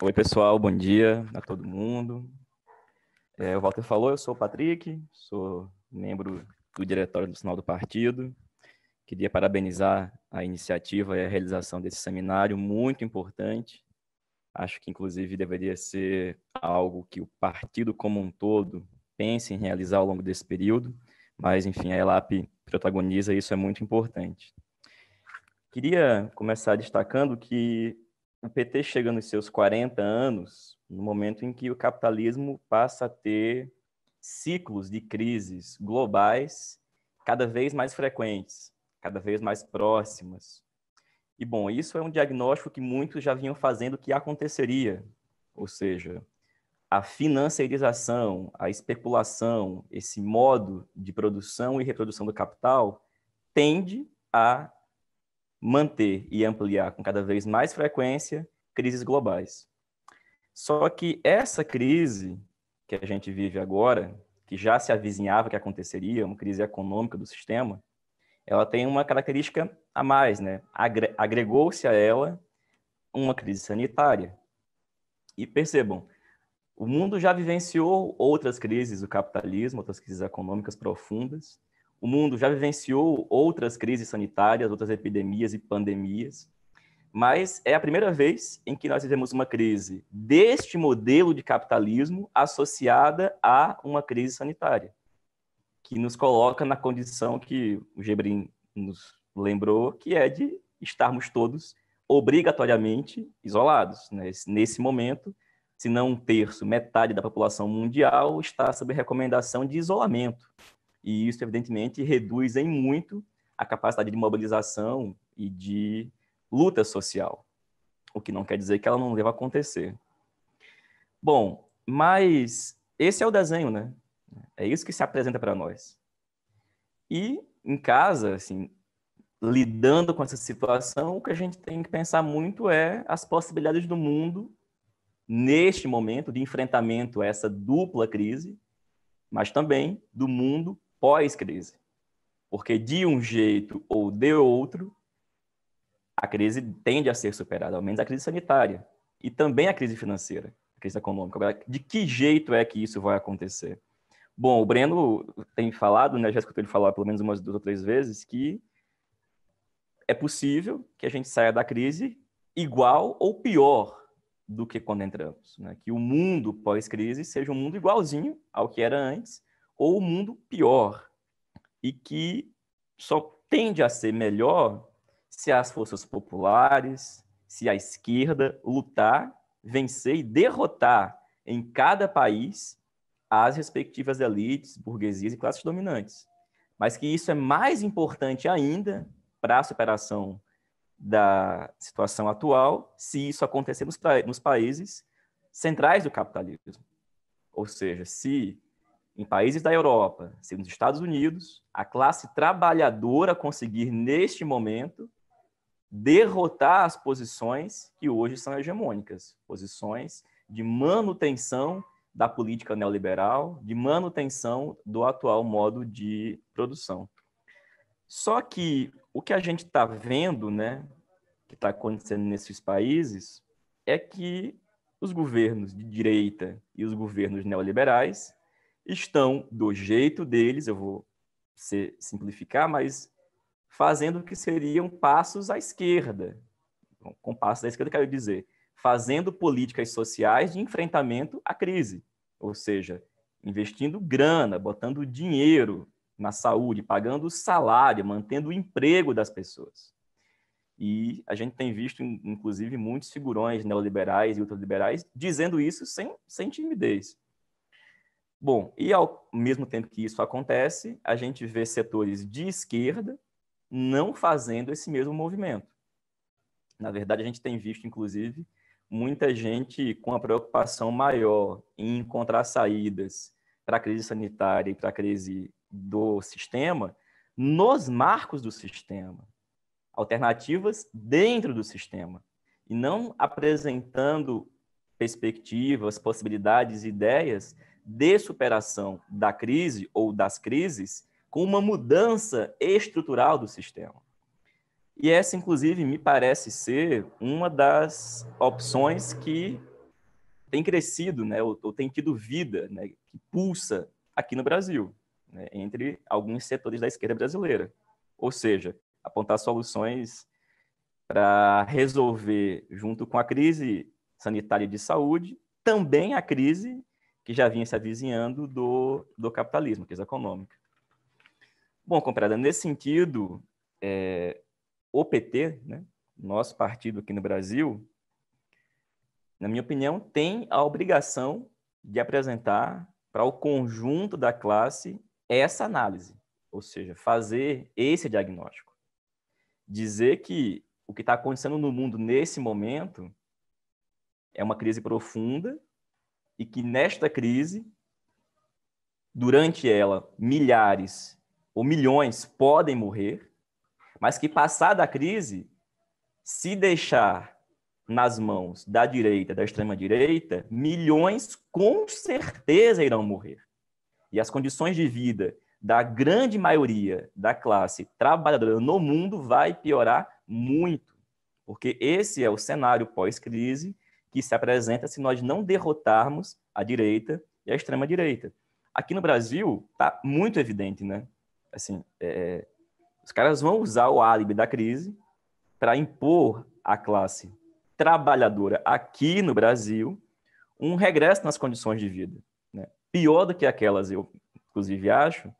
Oi, pessoal, bom dia a todo mundo. É, o Walter falou, eu sou o Patrick, sou membro do Diretório Nacional do Partido. Queria parabenizar a iniciativa e a realização desse seminário, muito importante. Acho que, inclusive, deveria ser algo que o partido como um todo pense em realizar ao longo desse período, mas, enfim, a ELAP protagoniza isso, é muito importante. Queria começar destacando que o PT chega nos seus 40 anos, no momento em que o capitalismo passa a ter ciclos de crises globais cada vez mais frequentes, cada vez mais próximas. E bom, isso é um diagnóstico que muitos já vinham fazendo que aconteceria, ou seja, a financiarização, a especulação, esse modo de produção e reprodução do capital tende a manter e ampliar com cada vez mais frequência crises globais. Só que essa crise que a gente vive agora, que já se avizinhava que aconteceria, uma crise econômica do sistema, ela tem uma característica a mais, né? Agregou-se a ela uma crise sanitária. E percebam, o mundo já vivenciou outras crises, o capitalismo, outras crises econômicas profundas, o mundo já vivenciou outras crises sanitárias, outras epidemias e pandemias, mas é a primeira vez em que nós vivemos uma crise deste modelo de capitalismo associada a uma crise sanitária, que nos coloca na condição que o Gebrim nos lembrou, que é de estarmos todos obrigatoriamente isolados. Né? Nesse momento, se não um terço, metade da população mundial está sob recomendação de isolamento, e isso, evidentemente, reduz em muito a capacidade de mobilização e de luta social, o que não quer dizer que ela não deva acontecer. Bom, mas esse é o desenho, né? É isso que se apresenta para nós. E em casa, assim, lidando com essa situação, o que a gente tem que pensar muito é as possibilidades do mundo neste momento de enfrentamento a essa dupla crise, mas também do mundo pós-crise. Porque de um jeito ou de outro, a crise tende a ser superada, ao menos a crise sanitária e também a crise financeira, a crise econômica. de que jeito é que isso vai acontecer? Bom, o Breno tem falado, né, já escutei ele falar pelo menos umas duas ou três vezes, que é possível que a gente saia da crise igual ou pior do que quando entramos, né? que o mundo pós-crise seja um mundo igualzinho ao que era antes, ou um mundo pior e que só tende a ser melhor se as forças populares, se a esquerda lutar, vencer e derrotar em cada país as respectivas elites, burguesias e classes dominantes. Mas que isso é mais importante ainda para a superação da situação atual se isso acontecer nos, nos países centrais do capitalismo. Ou seja, se em países da Europa, segundo nos Estados Unidos, a classe trabalhadora conseguir, neste momento, derrotar as posições que hoje são hegemônicas posições de manutenção da política neoliberal, de manutenção do atual modo de produção. Só que o que a gente está vendo, né, que está acontecendo nesses países, é que os governos de direita e os governos neoliberais estão do jeito deles, eu vou ser, simplificar, mas fazendo o que seriam passos à esquerda. Bom, com passos à esquerda, quero dizer, fazendo políticas sociais de enfrentamento à crise, ou seja, investindo grana, botando dinheiro na saúde, pagando salário, mantendo o emprego das pessoas. E a gente tem visto, inclusive, muitos figurões neoliberais e ultraliberais dizendo isso sem, sem timidez. Bom, e ao mesmo tempo que isso acontece, a gente vê setores de esquerda não fazendo esse mesmo movimento. Na verdade, a gente tem visto, inclusive, muita gente com a preocupação maior em encontrar saídas para a crise sanitária e para a crise do sistema nos marcos do sistema, alternativas dentro do sistema, e não apresentando perspectivas, possibilidades, ideias de superação da crise ou das crises com uma mudança estrutural do sistema. E essa, inclusive, me parece ser uma das opções que tem crescido, né, ou, ou tem tido vida, né, que pulsa aqui no Brasil, né, entre alguns setores da esquerda brasileira. Ou seja, apontar soluções para resolver, junto com a crise sanitária e de saúde, também a crise que já vinha se avizinhando do, do capitalismo, crise econômica. Bom, comparada nesse sentido, é, o PT, né, nosso partido aqui no Brasil, na minha opinião, tem a obrigação de apresentar para o conjunto da classe essa análise, ou seja, fazer esse diagnóstico. Dizer que o que está acontecendo no mundo nesse momento é uma crise profunda e que nesta crise, durante ela, milhares ou milhões podem morrer, mas que passada a crise, se deixar nas mãos da direita, da extrema direita, milhões com certeza irão morrer. E as condições de vida da grande maioria da classe trabalhadora no mundo vai piorar muito, porque esse é o cenário pós-crise que se apresenta se nós não derrotarmos a direita e a extrema-direita. Aqui no Brasil, está muito evidente, né? Assim, é, é, os caras vão usar o álibi da crise para impor à classe trabalhadora aqui no Brasil um regresso nas condições de vida. Né? Pior do que aquelas, eu inclusive acho,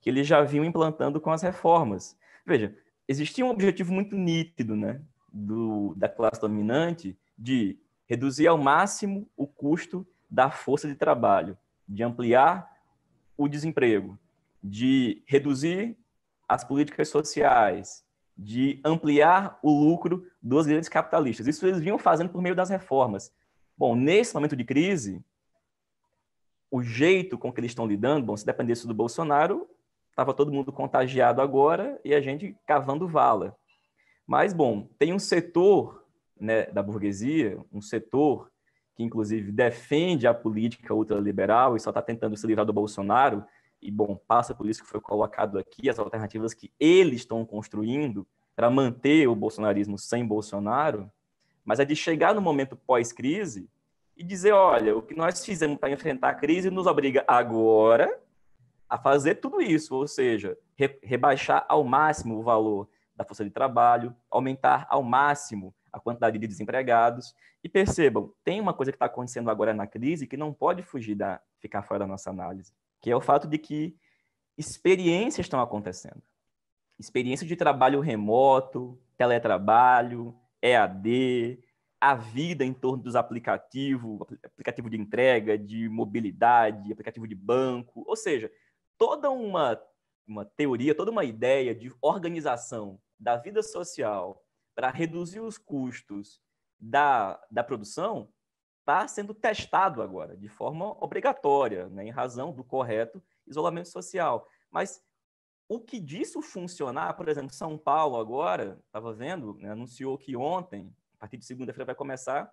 que eles já vinham implantando com as reformas. Veja, existia um objetivo muito nítido né, do, da classe dominante de reduzir ao máximo o custo da força de trabalho, de ampliar o desemprego, de reduzir as políticas sociais, de ampliar o lucro dos grandes capitalistas. Isso eles vinham fazendo por meio das reformas. Bom, nesse momento de crise, o jeito com que eles estão lidando, bom, se dependesse do Bolsonaro, estava todo mundo contagiado agora e a gente cavando vala. Mas, bom, tem um setor né, da burguesia, um setor que, inclusive, defende a política ultraliberal e só está tentando se livrar do Bolsonaro, e, bom, passa por isso que foi colocado aqui, as alternativas que eles estão construindo para manter o bolsonarismo sem Bolsonaro, mas é de chegar no momento pós-crise e dizer, olha, o que nós fizemos para enfrentar a crise nos obriga agora a fazer tudo isso, ou seja, rebaixar ao máximo o valor da força de trabalho, aumentar ao máximo a quantidade de desempregados. E percebam, tem uma coisa que está acontecendo agora na crise que não pode fugir da ficar fora da nossa análise, que é o fato de que experiências estão acontecendo. Experiência de trabalho remoto, teletrabalho, EAD, a vida em torno dos aplicativos, aplicativo de entrega, de mobilidade, aplicativo de banco, ou seja, toda uma, uma teoria, toda uma ideia de organização da vida social para reduzir os custos da, da produção está sendo testado agora, de forma obrigatória, né, em razão do correto isolamento social. Mas o que disso funcionar, por exemplo, São Paulo agora, estava vendo, né, anunciou que ontem, a partir de segunda-feira, vai começar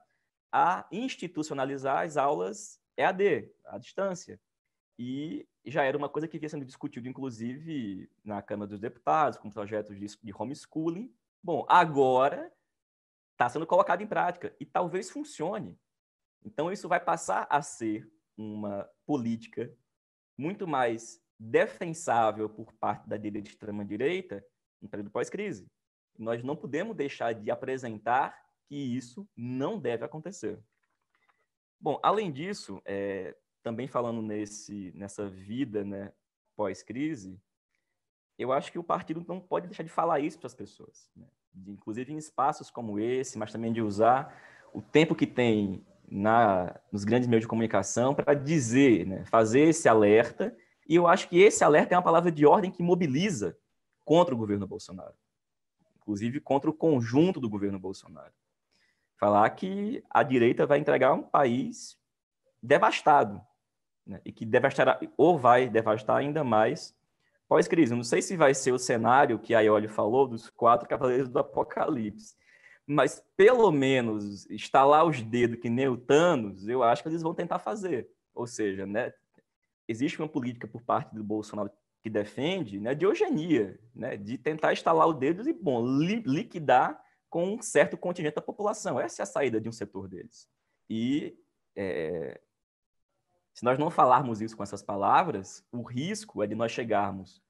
a institucionalizar as aulas EAD, à distância. E já era uma coisa que vinha sendo discutida, inclusive, na Câmara dos Deputados, com projetos de homeschooling, Bom, agora está sendo colocado em prática e talvez funcione. Então, isso vai passar a ser uma política muito mais defensável por parte da direita de extrema-direita no período pós-crise. Nós não podemos deixar de apresentar que isso não deve acontecer. Bom, além disso, é, também falando nesse, nessa vida né, pós-crise, eu acho que o partido não pode deixar de falar isso para as pessoas, né? de, inclusive em espaços como esse, mas também de usar o tempo que tem na, nos grandes meios de comunicação para dizer, né? fazer esse alerta. E eu acho que esse alerta é uma palavra de ordem que mobiliza contra o governo Bolsonaro, inclusive contra o conjunto do governo Bolsonaro. Falar que a direita vai entregar um país devastado, né? e que devastará, ou vai devastar ainda mais pós-crise. Não sei se vai ser o cenário que a Iolio falou dos quatro cavaleiros do apocalipse, mas pelo menos estalar os dedos que nem o Thanos, eu acho que eles vão tentar fazer. Ou seja, né, existe uma política por parte do Bolsonaro que defende né, de eugenia, né, de tentar estalar os dedos e, bom, li liquidar com um certo contingente da população. Essa é a saída de um setor deles. E é, se nós não falarmos isso com essas palavras, o risco é de nós chegarmos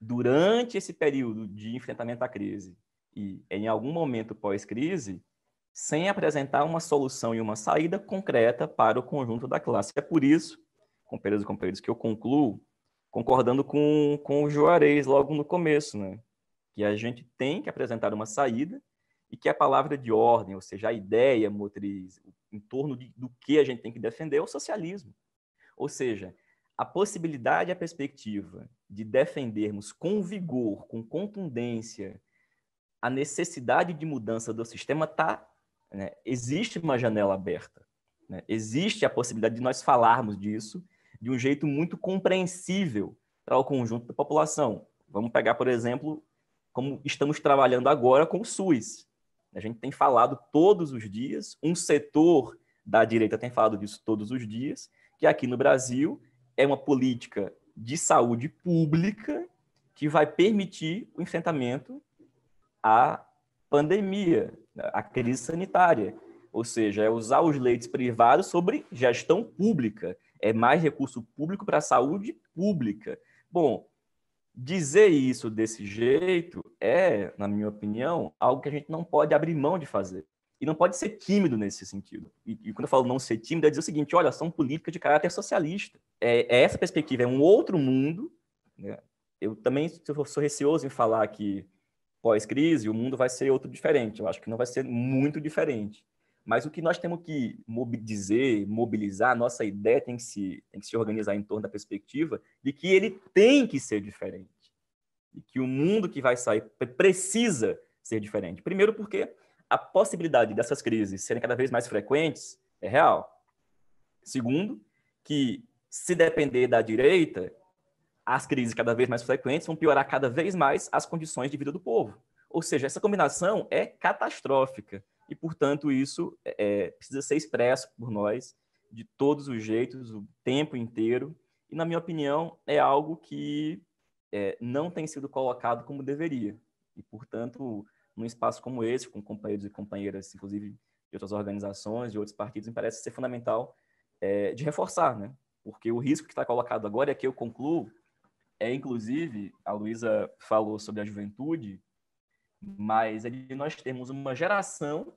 durante esse período de enfrentamento à crise e em algum momento pós-crise, sem apresentar uma solução e uma saída concreta para o conjunto da classe. É por isso, companheiros e companheiros, que eu concluo concordando com, com o Juarez logo no começo, né? que a gente tem que apresentar uma saída e que a palavra de ordem, ou seja, a ideia motriz em torno de, do que a gente tem que defender é o socialismo. Ou seja, a possibilidade e a perspectiva de defendermos com vigor, com contundência, a necessidade de mudança do sistema está. Né? Existe uma janela aberta. Né? Existe a possibilidade de nós falarmos disso de um jeito muito compreensível para o conjunto da população. Vamos pegar, por exemplo, como estamos trabalhando agora com o SUS. A gente tem falado todos os dias, um setor da direita tem falado disso todos os dias, que aqui no Brasil é uma política de saúde pública que vai permitir o enfrentamento à pandemia, à crise sanitária. Ou seja, é usar os leitos privados sobre gestão pública. É mais recurso público para a saúde pública. Bom, dizer isso desse jeito é, na minha opinião, algo que a gente não pode abrir mão de fazer. E não pode ser tímido nesse sentido. E, e quando eu falo não ser tímido, é dizer o seguinte: olha, são políticas de caráter socialista. É, é essa perspectiva, é um outro mundo. Né? Eu também sou, sou receoso em falar que pós-crise o mundo vai ser outro diferente. Eu acho que não vai ser muito diferente. Mas o que nós temos que dizer, mobilizar, nossa ideia tem que, se, tem que se organizar em torno da perspectiva de que ele tem que ser diferente. E que o mundo que vai sair precisa ser diferente. Primeiro, porque a possibilidade dessas crises serem cada vez mais frequentes é real. Segundo, que se depender da direita, as crises cada vez mais frequentes vão piorar cada vez mais as condições de vida do povo. Ou seja, essa combinação é catastrófica e, portanto, isso é, é, precisa ser expresso por nós de todos os jeitos, o tempo inteiro, e, na minha opinião, é algo que é, não tem sido colocado como deveria. E, portanto, num espaço como esse, com companheiros e companheiras, inclusive de outras organizações, de outros partidos, me parece ser fundamental é, de reforçar, né? Porque o risco que está colocado agora, é que eu concluo, é inclusive, a Luísa falou sobre a juventude, mas é de nós temos uma geração.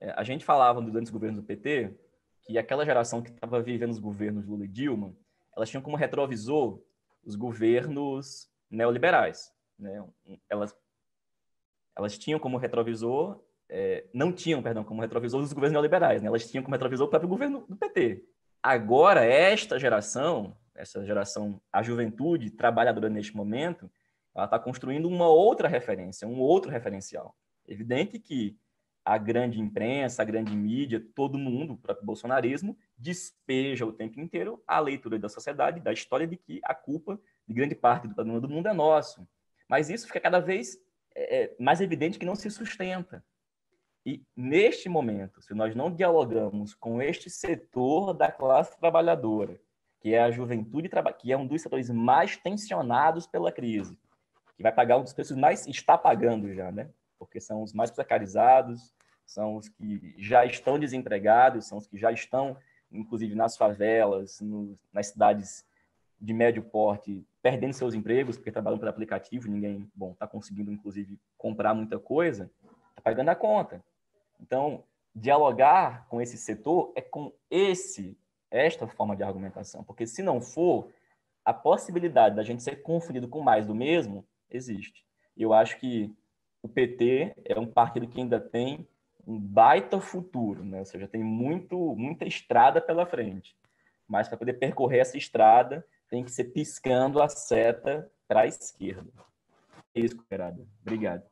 É, a gente falava durante os governos do PT que aquela geração que estava vivendo os governos Lula e Dilma, elas tinham como retrovisor os governos neoliberais. Né? Elas, elas tinham como retrovisor, é, não tinham, perdão, como retrovisor os governos neoliberais, né? elas tinham como retrovisor o próprio governo do PT. Agora, esta geração, essa geração, a juventude trabalhadora neste momento, ela está construindo uma outra referência, um outro referencial. Evidente que a grande imprensa, a grande mídia, todo mundo, o próprio bolsonarismo, despeja o tempo inteiro a leitura da sociedade, da história de que a culpa de grande parte do problema do mundo é nosso. Mas isso fica cada vez é, é mais evidente que não se sustenta. E neste momento, se nós não dialogamos com este setor da classe trabalhadora, que é a juventude, que é um dos setores mais tensionados pela crise, que vai pagar um dos preços mais, está pagando já, né? Porque são os mais precarizados, são os que já estão desempregados, são os que já estão, inclusive, nas favelas, no, nas cidades de médio porte, perdendo seus empregos, porque trabalham por aplicativo, ninguém, bom, está conseguindo, inclusive, comprar muita coisa, está pagando a conta. Então, dialogar com esse setor é com esse esta forma de argumentação, porque se não for, a possibilidade da gente ser confundido com mais do mesmo existe. Eu acho que o PT é um partido que ainda tem um baita futuro, né? Ou seja, tem muito, muita estrada pela frente. Mas para poder percorrer essa estrada, tem que ser piscando a seta para a esquerda. É isso, Gerardo. Obrigado.